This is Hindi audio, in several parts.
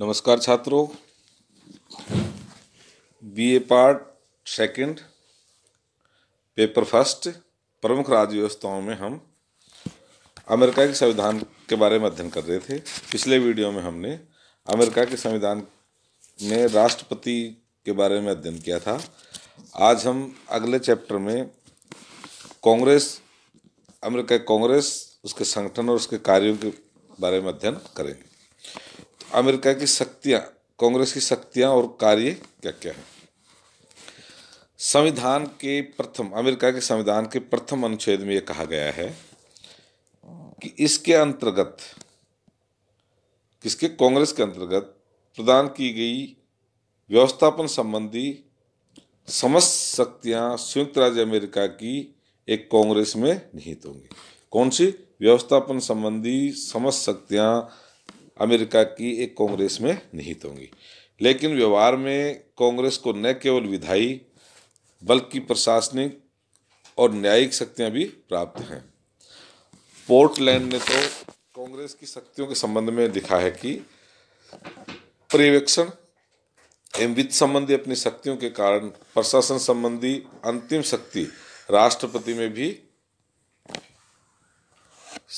नमस्कार छात्रों BA part second paper first प्रमुख राज्य व्यवस्थाओं में हम अमेरिका के संविधान के बारे में अध्ययन कर रहे थे पिछले वीडियो में हमने अमेरिका के संविधान में राष्ट्रपति के बारे में अध्ययन किया था आज हम अगले चैप्टर में कांग्रेस अमेरिका कांग्रेस उसके संगठन और उसके कार्यों के बारे में अध्ययन करेंगे अमेरिका की शक्तियां कांग्रेस की शक्तियां और कार्य क्या क्या है संविधान के प्रथम अमेरिका के संविधान के प्रथम अनुच्छेद में यह कहा गया है कि इसके अंतर्गत किसके कांग्रेस के अंतर्गत प्रदान की गई व्यवस्थापन संबंधी समस्त शक्तियां संयुक्त राज्य अमेरिका की एक कांग्रेस में निहित होंगी कौन सी व्यवस्थापन संबंधी समस्त शक्तियां अमेरिका की एक कांग्रेस में निहित होंगी लेकिन व्यवहार में कांग्रेस को न केवल विधायी बल्कि प्रशासनिक और न्यायिक शक्तियां भी प्राप्त हैं पोर्टलैंड ने तो कांग्रेस की शक्तियों के संबंध में लिखा है कि पर्यवेक्षण एवं वित्त संबंधी अपनी शक्तियों के कारण प्रशासन संबंधी अंतिम शक्ति राष्ट्रपति में भी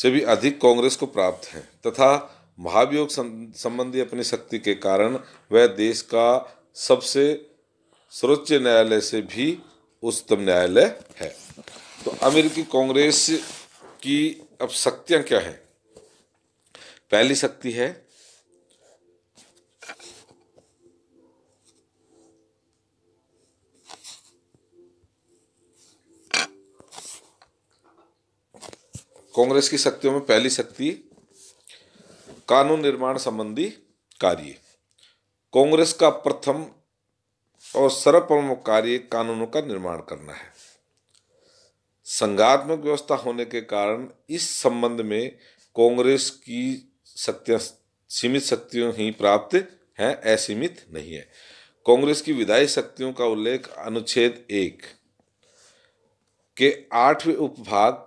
से भी अधिक कांग्रेस को प्राप्त है तथा महाभियोग संबंधी अपनी शक्ति के कारण वह देश का सबसे सर्वोच्च न्यायालय से भी उच्चतम न्यायालय है तो अमेरिकी कांग्रेस की अब शक्तियां क्या हैं पहली शक्ति है कांग्रेस की शक्तियों में पहली शक्ति कानून निर्माण संबंधी कार्य कांग्रेस का प्रथम और सर्वप्रमुख कार्य कानूनों का निर्माण करना है संघात्मक व्यवस्था होने के कारण इस संबंध में कांग्रेस की शक्तियाँ सीमित शक्तियों ही प्राप्त हैं असीमित नहीं है कांग्रेस की विधायी शक्तियों का उल्लेख अनुच्छेद एक के आठवें उपभाग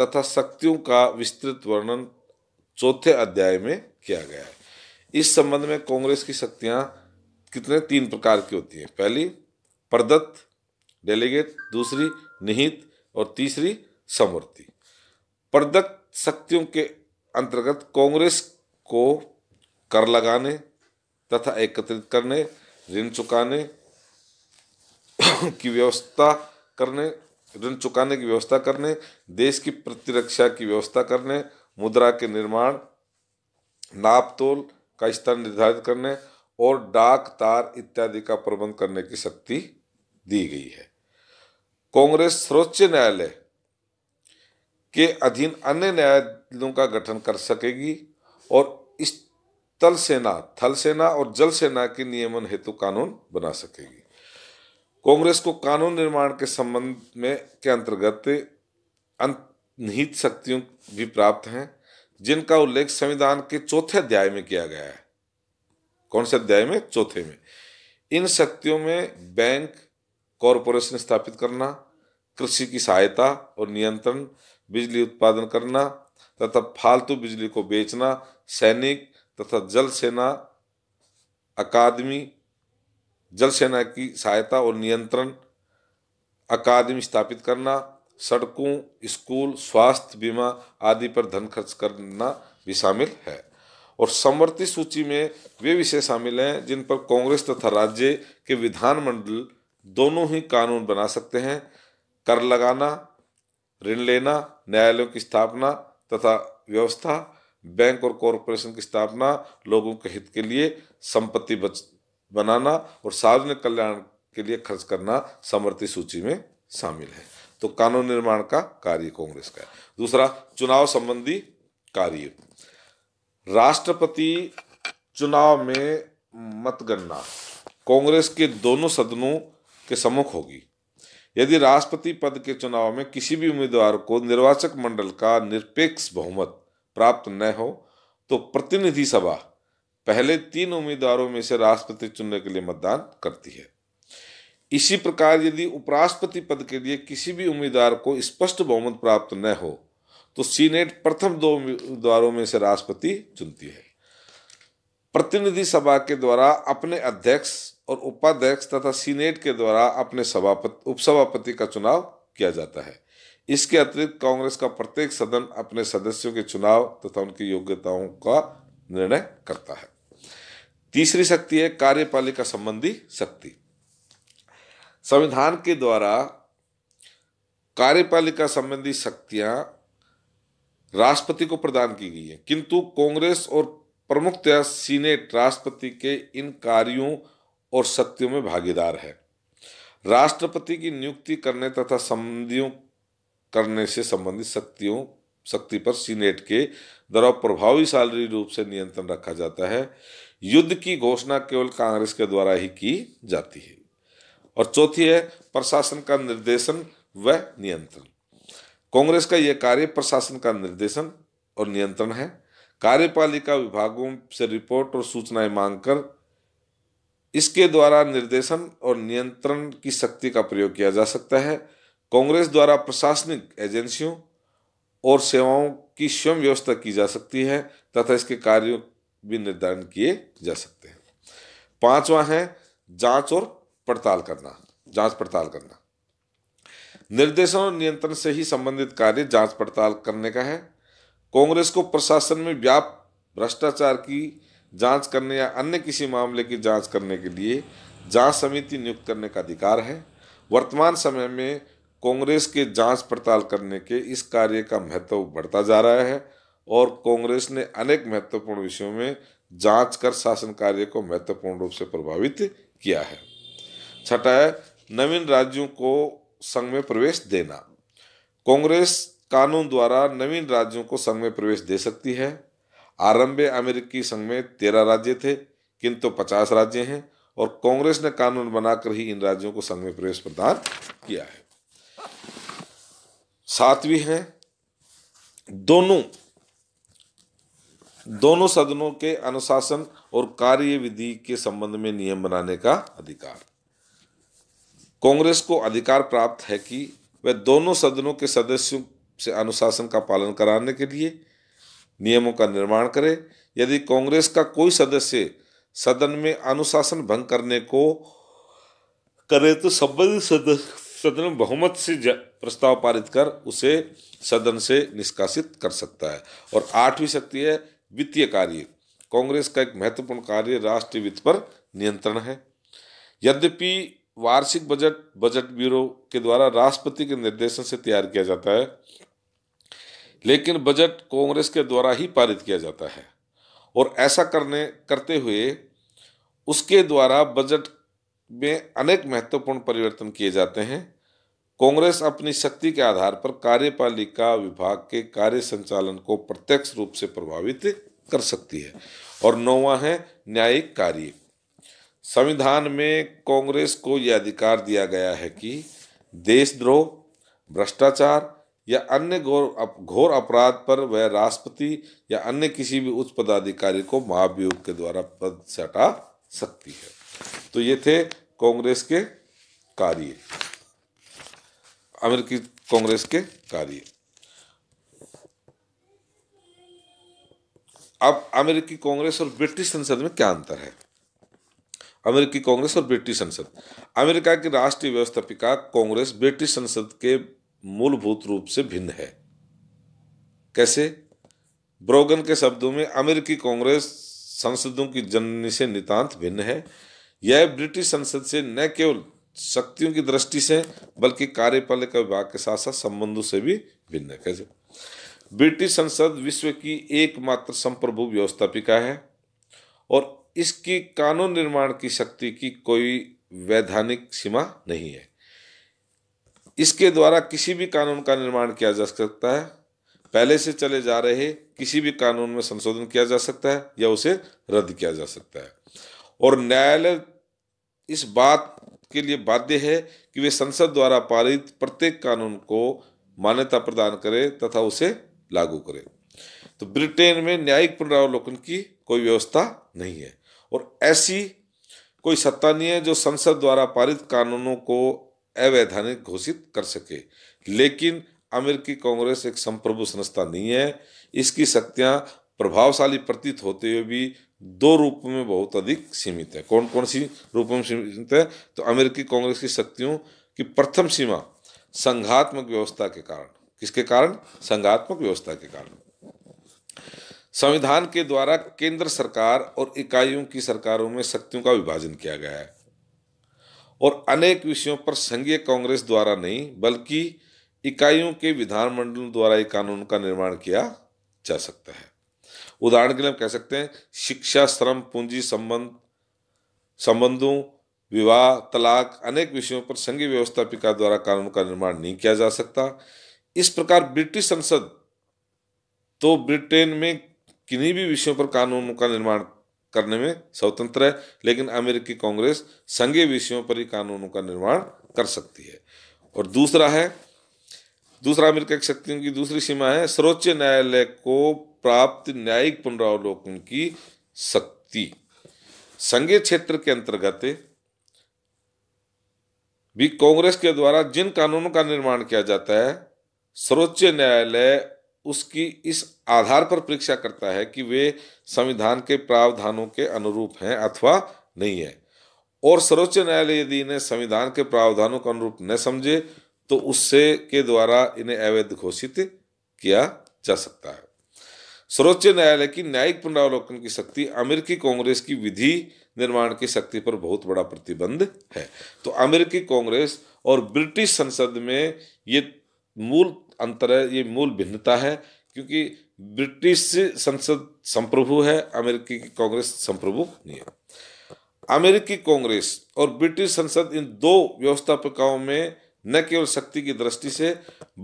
तथा शक्तियों का विस्तृत वर्णन चौथे अध्याय में किया गया है इस संबंध में कांग्रेस की शक्तियां कितने तीन प्रकार की होती हैं पहली प्रदत्त डेलीगेट दूसरी निहित और तीसरी समूर्ति प्रदत्त शक्तियों के अंतर्गत कांग्रेस को कर लगाने तथा एकत्रित करने ऋण चुकाने की व्यवस्था करने ऋण चुकाने की व्यवस्था करने देश की प्रतिरक्षा की व्यवस्था करने मुद्रा के निर्माण नाप तोल का स्तर निर्धारित करने और डाक तार इत्यादि का प्रबंध करने की शक्ति दी गई है कांग्रेस सर्वोच्च न्यायालय के अधीन अन्य न्यायालयों का गठन कर सकेगी और इस तल सेना थल सेना और जल सेना के नियमन हेतु कानून बना सकेगी कांग्रेस को कानून निर्माण के संबंध में के अंतर्गत अंत निहित शक्तियों भी प्राप्त हैं जिनका उल्लेख संविधान के चौथे अध्याय में किया गया है कौन से अध्याय में चौथे में इन शक्तियों में बैंक कॉरपोरेशन स्थापित करना कृषि की सहायता और नियंत्रण बिजली उत्पादन करना तथा फालतू बिजली को बेचना सैनिक तथा जल सेना अकादमी जल सेना की सहायता और नियंत्रण अकादमी स्थापित करना सड़कों स्कूल स्वास्थ्य बीमा आदि पर धन खर्च करना भी शामिल है और समवर्ती सूची में वे विषय शामिल हैं जिन पर कांग्रेस तथा राज्य के विधानमंडल दोनों ही कानून बना सकते हैं कर लगाना ऋण लेना न्यायालयों की स्थापना तथा व्यवस्था बैंक और कॉरपोरेशन की स्थापना लोगों के हित के लिए संपत्ति बच बनाना और सार्वजनिक कल्याण के लिए खर्च करना समर्थी सूची में शामिल है तो कानून निर्माण का कार्य कांग्रेस का है दूसरा चुनाव संबंधी कार्य राष्ट्रपति चुनाव में मतगणना कांग्रेस के दोनों सदनों के सम्मुख होगी यदि राष्ट्रपति पद के चुनाव में किसी भी उम्मीदवार को निर्वाचक मंडल का निरपेक्ष बहुमत प्राप्त न हो तो प्रतिनिधि सभा पहले तीन उम्मीदवारों में से राष्ट्रपति चुनने के लिए मतदान करती है इसी प्रकार यदि उपराष्ट्रपति पद के लिए किसी भी उम्मीदवार को स्पष्ट बहुमत प्राप्त न हो तो सीनेट प्रथम दो उम्मीदवारों में से राष्ट्रपति चुनती है प्रतिनिधि सभा के द्वारा अपने अध्यक्ष और उपाध्यक्ष तथा सीनेट के द्वारा अपने सभापति उपसभापति का चुनाव किया जाता है इसके अतिरिक्त कांग्रेस का प्रत्येक सदन अपने सदस्यों के चुनाव तथा उनकी योग्यताओं का निर्णय करता है तीसरी शक्ति है कार्यपालिका संबंधी शक्ति संविधान के द्वारा कार्यपालिका संबंधी शक्तियां राष्ट्रपति को प्रदान की गई है किंतु कांग्रेस और प्रमुखतया सीनेट राष्ट्रपति के इन कार्यों और शक्तियों में भागीदार है राष्ट्रपति की नियुक्ति करने तथा संबंधियों करने से संबंधित शक्तियों शक्ति पर सीनेट के द्वारा प्रभावीशाली रूप से नियंत्रण रखा जाता है युद्ध की घोषणा केवल कांग्रेस के द्वारा ही की जाती है और चौथी है प्रशासन का निर्देशन व नियंत्रण कांग्रेस का यह कार्य प्रशासन का निर्देशन और नियंत्रण है कार्यपालिका विभागों से रिपोर्ट और सूचनाएं मांगकर इसके द्वारा निर्देशन और नियंत्रण की शक्ति का प्रयोग किया जा सकता है कांग्रेस द्वारा प्रशासनिक एजेंसियों और सेवाओं की स्वयं व्यवस्था की जा सकती है तथा इसके कार्यों भी निर्धारण किए जा सकते हैं पांचवा है जांच और पड़ताल करना जांच पड़ताल करना निर्देशन और नियंत्रण से ही संबंधित कार्य जांच पड़ताल करने का है कांग्रेस को प्रशासन में व्याप भ्रष्टाचार की जांच करने या अन्य किसी मामले की जांच करने के लिए जांच समिति नियुक्त करने का अधिकार है वर्तमान समय में कांग्रेस के जांच पड़ताल करने के इस कार्य का महत्व बढ़ता जा रहा है और कांग्रेस ने अनेक महत्वपूर्ण विषयों में जांच कर शासन कार्य को महत्वपूर्ण रूप से प्रभावित किया है छठा है नवीन राज्यों को संघ में प्रवेश देना कांग्रेस कानून द्वारा नवीन राज्यों को संघ में प्रवेश दे सकती है आरंभ अमेरिकी संघ में तेरह राज्य थे किंतु पचास राज्य हैं और कांग्रेस ने कानून बनाकर ही इन राज्यों को संघ में प्रवेश प्रदान किया है सातवीं है दोनों दोनों सदनों के अनुशासन और कार्य विधि के संबंध में नियम बनाने का अधिकार कांग्रेस को अधिकार प्राप्त है कि वह दोनों सदनों के सदस्यों से अनुशासन का पालन कराने के लिए नियमों का निर्माण करे यदि कांग्रेस का कोई सदस्य सदन में अनुशासन भंग करने को करे तो संबंधित सदस्य सदन में बहुमत से प्रस्ताव पारित कर उसे सदन से निष्कासित कर सकता है और आठवीं शक्ति है वित्तीय कार्य कांग्रेस का एक महत्वपूर्ण कार्य राष्ट्रीय वित्त पर नियंत्रण है यद्यपि वार्षिक बजट बजट ब्यूरो के द्वारा राष्ट्रपति के निर्देशन से तैयार किया जाता है लेकिन बजट कांग्रेस के द्वारा ही पारित किया जाता है और ऐसा करने करते हुए उसके द्वारा बजट में अनेक महत्वपूर्ण परिवर्तन किए जाते हैं कांग्रेस अपनी शक्ति के आधार पर कार्यपालिका विभाग के कार्य संचालन को प्रत्यक्ष रूप से प्रभावित कर सकती है और नौवा है न्यायिक कार्य संविधान में कांग्रेस को यह अधिकार दिया गया है कि देशद्रोह भ्रष्टाचार या अन्य घोर अपराध पर वह राष्ट्रपति या अन्य किसी भी उच्च पदाधिकारी को महाभियोग के द्वारा पद से हटा सकती है तो ये थे कांग्रेस के कार्य अमेरिकी कांग्रेस के कार्य अब अमेरिकी कांग्रेस और ब्रिटिश संसद में क्या अंतर है अमेरिकी कांग्रेस और ब्रिटिश संसद अमेरिका की राष्ट्रीय व्यवस्थापिका कांग्रेस ब्रिटिश संसद के मूलभूत रूप से भिन्न है कैसे ब्रोगन के शब्दों में अमेरिकी कांग्रेस संसदों की जननी से नितांत भिन्न है यह ब्रिटिश संसद से न केवल शक्तियों की दृष्टि से बल्कि कार्यपालिका विभाग के साथ साथ संबंधों से भी भिन्न है कैसे ब्रिटिश संसद विश्व की एकमात्र संप्रभु व्यवस्थापिका है और इसकी कानून निर्माण की शक्ति की कोई वैधानिक सीमा नहीं है इसके द्वारा किसी भी कानून का निर्माण किया जा सकता है पहले से चले जा रहे किसी भी कानून में संशोधन किया जा सकता है या उसे रद्द किया जा सकता है और न्यायालय इस बात के लिए बाध्य है कि वे संसद द्वारा पारित प्रत्येक कानून को मान्यता प्रदान करे तथा उसे लागू करे तो ब्रिटेन में न्यायिक पुनरावलोकन की कोई व्यवस्था नहीं है और ऐसी कोई सत्ता नहीं है जो संसद द्वारा पारित कानूनों को अवैधानिक घोषित कर सके लेकिन अमेरिकी कांग्रेस एक संप्रभु संस्था नहीं है इसकी शक्तियाँ प्रभावशाली प्रतीत होते हुए भी दो रूप में बहुत अधिक सीमित है कौन कौन सी रूपों में सीमित है तो अमेरिकी कांग्रेस की शक्तियों की प्रथम सीमा संघात्मक व्यवस्था के कारण किसके कारण संघात्मक व्यवस्था के कारण संविधान के द्वारा केंद्र सरकार और इकाइयों की सरकारों में शक्तियों का विभाजन किया गया है और अनेक विषयों पर संघीय कांग्रेस द्वारा नहीं बल्कि इकाइयों के विधानमंडलों द्वारा ही कानून का निर्माण किया जा सकता है उदाहरण के लिए हम कह सकते हैं शिक्षा श्रम पूंजी संबंध संबंधों विवाह तलाक अनेक विषयों पर संघीय व्यवस्थापिका द्वारा कानून का निर्माण नहीं किया जा सकता इस प्रकार ब्रिटिश संसद तो ब्रिटेन में किन्हीं भी विषयों पर कानूनों का निर्माण करने में स्वतंत्र है लेकिन अमेरिकी कांग्रेस संघीय विषयों पर ही कानूनों का निर्माण कर सकती है और दूसरा है दूसरा अमेरिका की शक्तियों की दूसरी सीमा है सर्वोच्च न्यायालय को प्राप्त न्यायिक पुनरावलोकन की शक्ति संघीय क्षेत्र के अंतर्गत भी कांग्रेस के द्वारा जिन कानूनों का निर्माण किया जाता है सर्वोच्च न्यायालय उसकी इस आधार पर परीक्षा करता है कि वे संविधान के प्रावधानों के अनुरूप हैं अथवा नहीं है और सर्वोच्च न्यायालय यदि इन्हें संविधान के प्रावधानों के अनुरूप न समझे तो उससे के द्वारा इन्हें अवैध घोषित किया जा सकता है सर्वोच्च न्यायालय की न्यायिक पुनरावलोकन की शक्ति अमेरिकी कांग्रेस की विधि निर्माण की शक्ति पर बहुत बड़ा प्रतिबंध है तो अमेरिकी कांग्रेस और ब्रिटिश संसद में ये मूल अंतर है ये मूल भिन्नता है क्योंकि ब्रिटिश संसद संप्रभु है अमेरिकी की कांग्रेस संप्रभु नहीं है अमेरिकी कांग्रेस और ब्रिटिश संसद इन दो व्यवस्थापिकाओं में न केवल शक्ति की दृष्टि से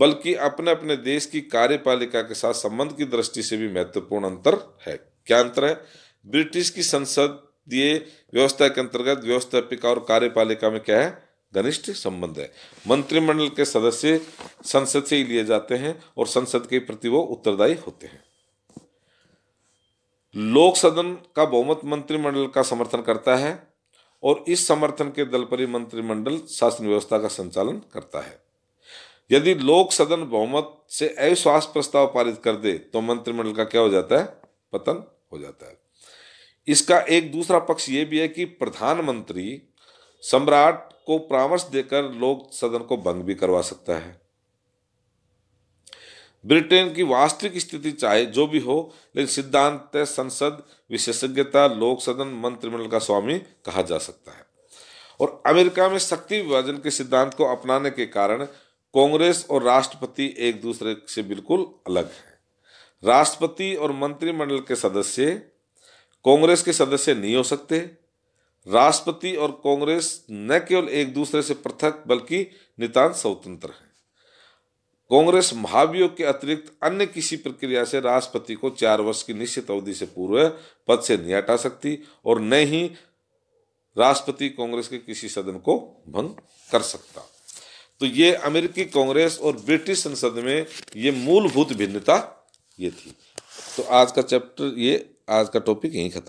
बल्कि अपने अपने देश की कार्यपालिका के साथ संबंध की दृष्टि से भी महत्वपूर्ण अंतर है क्या अंतर है ब्रिटिश की संसदीय व्यवस्था के अंतर्गत व्यवस्थापिका और कार्यपालिका में क्या है घनिष्ठ संबंध है मंत्रिमंडल के सदस्य संसद से ही लिए जाते हैं और संसद के प्रति वो उत्तरदायी होते हैं लोक सदन का बहुमत मंत्रिमंडल का समर्थन करता है और इस समर्थन के दल पर ही मंत्रिमंडल शासन व्यवस्था का संचालन करता है यदि लोक सदन बहुमत से अविश्वास प्रस्ताव पारित कर दे तो मंत्रिमंडल का क्या हो जाता है पतन हो जाता है इसका एक दूसरा पक्ष यह भी है कि प्रधानमंत्री सम्राट को परामर्श देकर लोग सदन को भंग भी करवा सकता है ब्रिटेन की वास्तविक स्थिति चाहे जो भी हो लेकिन सिद्धांत संसद विशेषज्ञता लोक सदन मंत्रिमंडल का स्वामी कहा जा सकता है और अमेरिका में शक्ति विभाजन के सिद्धांत को अपनाने के कारण कांग्रेस और राष्ट्रपति एक दूसरे से बिल्कुल अलग है राष्ट्रपति और मंत्रिमंडल के सदस्य कांग्रेस के सदस्य नहीं हो सकते राष्ट्रपति और कांग्रेस न केवल एक दूसरे से पृथक बल्कि नितांत स्वतंत्र हैं कांग्रेस महाभियोग के अतिरिक्त अन्य किसी प्रक्रिया से राष्ट्रपति को चार वर्ष की निश्चित अवधि से पूर्व पद से नहीं हटा सकती और न ही राष्ट्रपति कांग्रेस के किसी सदन को भंग कर सकता तो ये अमेरिकी कांग्रेस और ब्रिटिश संसद में ये मूलभूत भिन्नता ये थी तो आज का चैप्टर ये आज का टॉपिक यहीं खत्म